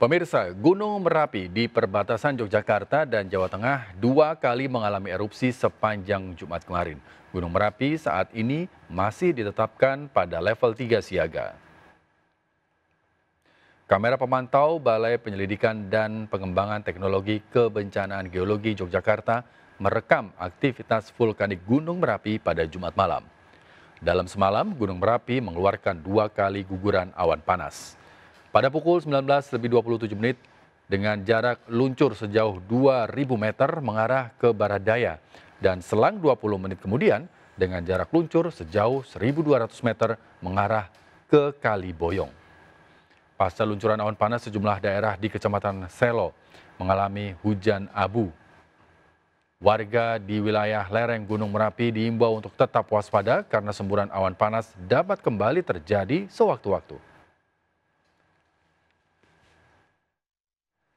Pemirsa, Gunung Merapi di perbatasan Yogyakarta dan Jawa Tengah dua kali mengalami erupsi sepanjang Jumat kemarin. Gunung Merapi saat ini masih ditetapkan pada level 3 siaga. Kamera pemantau Balai Penyelidikan dan Pengembangan Teknologi Kebencanaan Geologi Yogyakarta merekam aktivitas vulkanik Gunung Merapi pada Jumat malam. Dalam semalam, Gunung Merapi mengeluarkan dua kali guguran awan panas. Pada pukul lebih 19.27 menit, dengan jarak luncur sejauh 2.000 meter mengarah ke barat daya. Dan selang 20 menit kemudian, dengan jarak luncur sejauh 1.200 meter mengarah ke Kali Boyong. Pasca luncuran awan panas, sejumlah daerah di Kecamatan Selo mengalami hujan abu. Warga di wilayah lereng Gunung Merapi diimbau untuk tetap waspada karena semburan awan panas dapat kembali terjadi sewaktu-waktu.